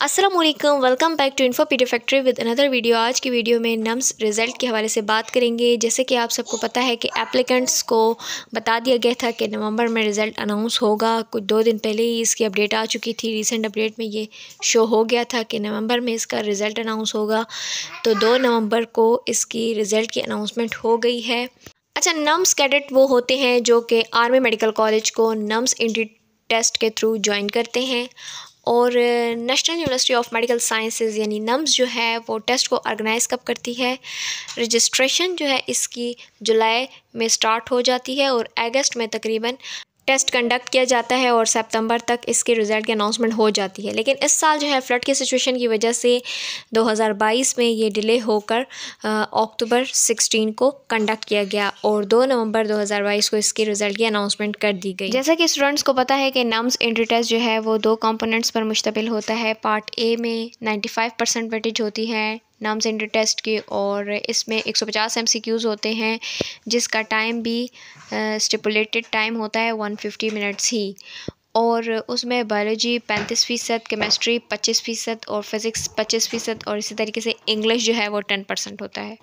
Aslam welcome back to info PD factory with another video आज की video में nums result के हवाले से बात करेंगे जैसे कि आप सबको पता है कि एप्लीकेंट्स को बता दिया गया था कि नवंबर में रिज़ल्ट अनाउंस होगा कुछ दो दिन पहले ही इसकी अपडेट आ चुकी थी रिसेंट अपडेट में ये शो हो गया था कि नवंबर में इसका रिज़ल्ट अनाउंस होगा तो दो नवंबर को इसकी रिज़ल्ट की अनाउंसमेंट हो गई है अच्छा नम्स कैडेट वो होते हैं जो कि आर्मी मेडिकल कॉलेज को नम्स इंटी टेस्ट के थ्रू ज्वाइन करते हैं और national university of medical sciences यानी नम्स जो है वो टेस्ट को ऑर्गेनाइज़ कब करती है रजिस्ट्रेशन जो है इसकी जुलाई में स्टार्ट हो जाती है और अगस्त में तकरीबन टेस्ट कंडक्ट किया जाता है और सितंबर तक इसके रिज़ल्ट की अनाउंसमेंट हो जाती है लेकिन इस साल जो है फ्लड की सिचुएशन की वजह से 2022 में ये डिले होकर अक्टूबर 16 को कंडक्ट किया गया और 2 नवंबर 2022 को इसके रिज़ल्ट की अनाउंसमेंट कर दी गई जैसा कि स्टूडेंट्स को पता है कि नम्स एंट्री टेस्ट जो है वो दो कॉम्पोनेंट्स पर मुश्तमिल होता है पार्ट ए में नाइन्टी परसेंट वेटेज होती है नाम सेंटर टेस्ट के और इसमें 150 एमसीक्यूज़ होते हैं जिसका टाइम भी स्टिपुलेटेड टाइम होता है 150 मिनट्स ही और उसमें बायोलॉजी पैंतीस फ़ीसद केमिस्ट्री पच्चीस फ़ीसद और फिज़िक्स पच्चीस फ़ीसद और इसी तरीके से इंग्लिश जो है वो टेन परसेंट होता है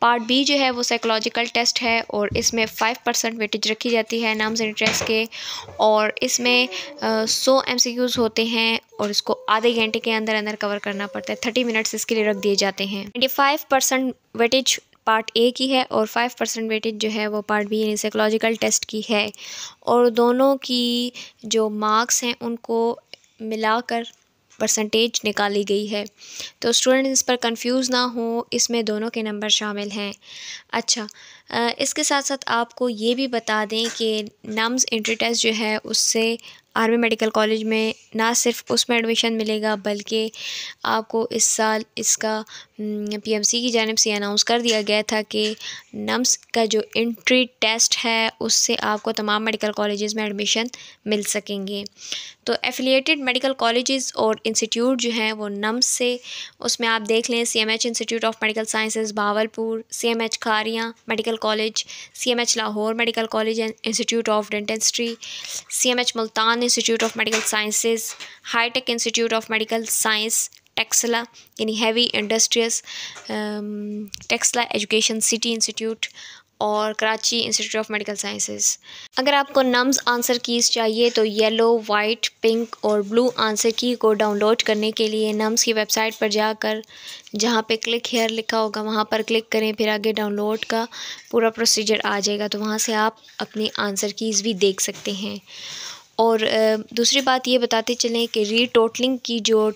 पार्ट बी जो है वो साइकोलॉजिकल टेस्ट है और इसमें फाइव परसेंट वेटेज रखी जाती है नाम्स एंड इंटरेस्ट के और इसमें सौ एम सी क्यूज़ होते हैं और इसको आधे घंटे के अंदर अंदर कवर करना पड़ता है थर्टी मिनट्स इसके लिए रख दिए जाते हैं twenty five percent weightage part A की है और फाइव परसेंट वेटेज जो है वो पार्ट बी यानी साइकोलॉजिकल टेस्ट की है और दोनों की जो मार्क्स हैं उनको मिलाकर परसेंटेज निकाली गई है तो स्टूडेंट इस पर कंफ्यूज ना हो इसमें दोनों के नंबर शामिल हैं अच्छा इसके साथ साथ आपको ये भी बता दें कि नम्स इंट्री टेस्ट जो है उससे आर्मी मेडिकल कॉलेज में ना सिर्फ उसमें एडमिशन मिलेगा बल्कि आपको इस साल इसका पीएमसी की जानब से अनाउंस कर दिया गया था कि नम्स का जो इंट्री टेस्ट है उससे आपको तमाम मेडिकल कॉलेजेस में एडमिशन मिल सकेंगे तो एफिलिएटेड मेडिकल कॉलेजेस और इंस्टीट्यूट जो हैं वो नम्स से उसमें आप देख लें C institute of medical sciences Bahawalpur C Kharian medical college C Lahore medical college and institute of dentistry C Multan Khan institute of medical sciences हाईटेक institute of medical science Taxila यानी heavy industries Taxila education city institute और Karachi institute of medical sciences अगर आपको NUMS answer keys चाहिए तो yellow white pink और blue answer key को download करने के लिए नम्स की वेबसाइट पर जाकर जहाँ पे क्लिक हेयर लिखा होगा वहाँ पर क्लिक करें फिर आगे डाउनलोड का पूरा प्रोसीजर आ जाएगा तो वहाँ से आप अपनी आंसर कीज़ भी देख सकते हैं और दूसरी बात ये बताते चलें कि रीटोटलिंग की जो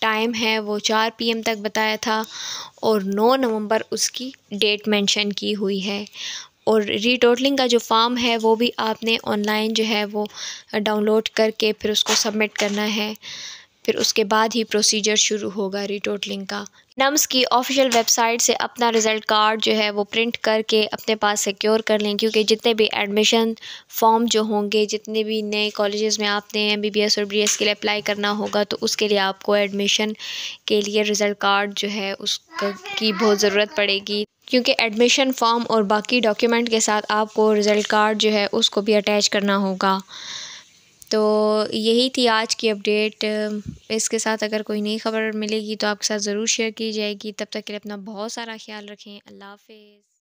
टाइम है वो चार पीएम तक बताया था और नौ नवंबर उसकी डेट मेंशन की हुई है और रीटोटलिंग का जो फॉर्म है वो भी आपने ऑनलाइन जो है वो डाउनलोड करके फिर उसको सबमिट करना है फिर उसके बाद ही प्रोसीजर शुरू होगा रिटोटलिंग का नम्स की ऑफिशियल वेबसाइट से अपना रिज़ल्ट कार्ड जो है वो प्रिंट करके अपने पास सिक्योर कर लें क्योंकि जितने भी एडमिशन फॉर्म जो होंगे जितने भी नए कॉलेजेस में आपने एम बी बी एस और बी एस के लिए अप्लाई करना होगा तो उसके लिए आपको एडमिशन के लिए रिज़ल्ट कार्ड जो है उसकी बहुत ज़रूरत पड़ेगी क्योंकि एडमिशन फॉर्म और बाकी डॉक्यूमेंट के साथ आपको रिज़ल्ट कार्ड जो है उसको भी अटैच करना होगा तो यही थी आज की अपडेट इसके साथ अगर कोई नई खबर मिलेगी तो आपके साथ ज़रूर शेयर की जाएगी तब तक के लिए अपना बहुत सारा ख्याल रखें अल्लाह हाफिज़